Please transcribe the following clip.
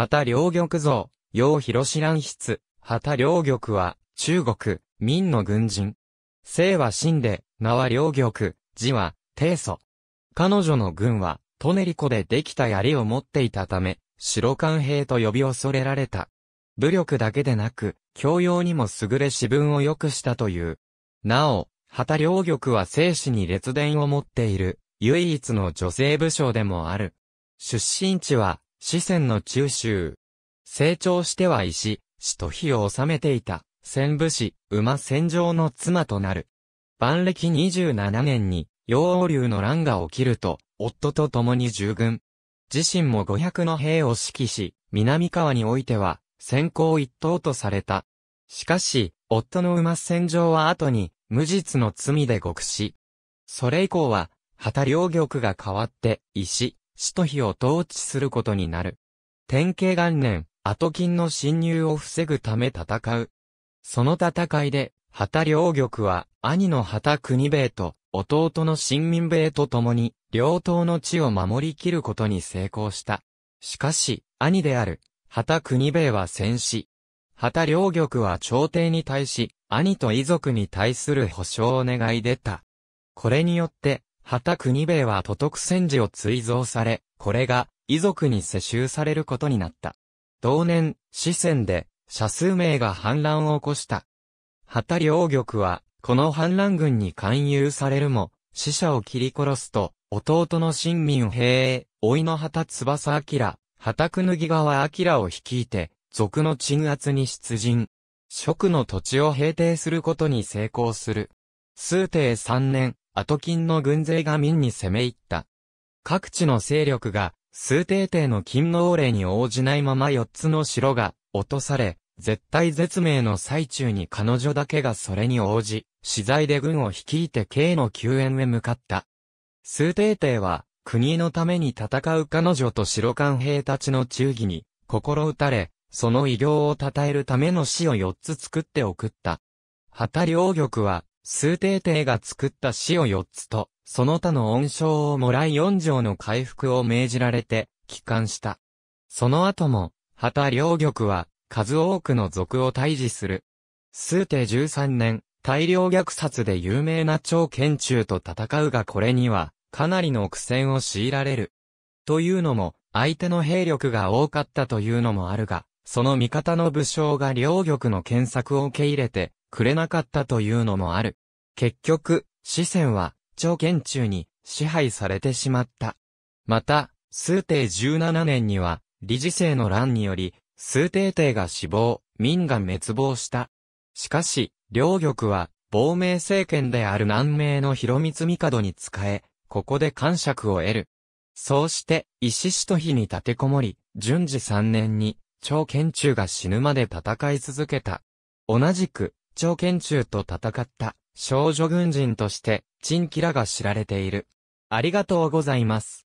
畑両玉像、楊広志乱筆、畑両玉は、中国、民の軍人。姓は真で、名は両玉、字は、定祖。彼女の軍は、トネリコでできた槍を持っていたため、白官兵と呼び恐れられた。武力だけでなく、教養にも優れ私文を良くしたという。なお、畑両玉は生死に列伝を持っている、唯一の女性武将でもある。出身地は、四川の中州。成長しては石、死と火を治めていた、戦武士、馬戦場の妻となる。万暦27年に、陽王流の乱が起きると、夫と共に従軍。自身も500の兵を指揮し、南川においては、先行一党とされた。しかし、夫の馬戦場は後に、無実の罪で獄死。それ以降は、旗両玉が変わって、石、死と火を統治することになる。典型元年、後金の侵入を防ぐため戦う。その戦いで、旗両玉は、兄の旗国兵衛と、弟の新民兵衛と共に、両党の地を守りきることに成功した。しかし、兄である、旗国兵衛は戦死。旗両玉は朝廷に対し、兄と遺族に対する保障を願い出た。これによって、畑国兵衛は都督戦時を追贈され、これが、遺族に世襲されることになった。同年、四川で、社数名が反乱を起こした。畑両玉は、この反乱軍に勧誘されるも、死者を切り殺すと、弟の新民兵衛、老いの畑翼明、畑くぬぎ川明を率いて、賊の鎮圧に出陣。職の土地を平定することに成功する。数帝三年、アトキンの軍勢が民に攻め入った。各地の勢力が、数帝帝の勤王令に応じないまま4つの城が落とされ、絶対絶命の最中に彼女だけがそれに応じ、資材で軍を率いて K の救援へ向かった。数帝帝は、国のために戦う彼女と白官兵たちの忠義に、心打たれ、その偉業を称えるための死を4つ作って送った。旗両玉は、数帝帝が作った死を4つと、その他の恩賞をもらい4条の回復を命じられて、帰還した。その後も、旗両玉は、数多くの族を退治する。数帝13年、大量虐殺で有名な長剣中と戦うがこれには、かなりの苦戦を強いられる。というのも、相手の兵力が多かったというのもあるが、その味方の武将が両玉の検索を受け入れて、くれなかったというのもある。結局、四川は、朝県中に支配されてしまった。また、数帝17年には、理事制の乱により、数帝帝が死亡、民が滅亡した。しかし、両玉は、亡命政権である南明の広光帝に仕え、ここで感触を得る。そうして、石使徒日に立てこもり、順次3年に、朝賢中が死ぬまで戦い続けた。同じく、朝拳中と戦った少女軍人として、チンキラが知られている。ありがとうございます。